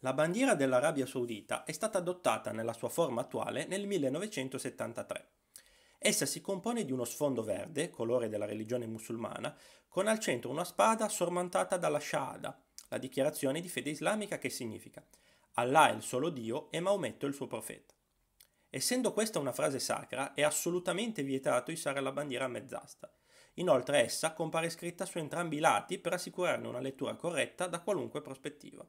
La bandiera dell'Arabia Saudita è stata adottata nella sua forma attuale nel 1973. Essa si compone di uno sfondo verde, colore della religione musulmana, con al centro una spada sormontata dalla Shahada, la dichiarazione di fede islamica che significa Allah è il solo Dio e Maometto il suo profeta. Essendo questa una frase sacra, è assolutamente vietato issare la bandiera a mezz'asta. Inoltre essa compare scritta su entrambi i lati per assicurarne una lettura corretta da qualunque prospettiva.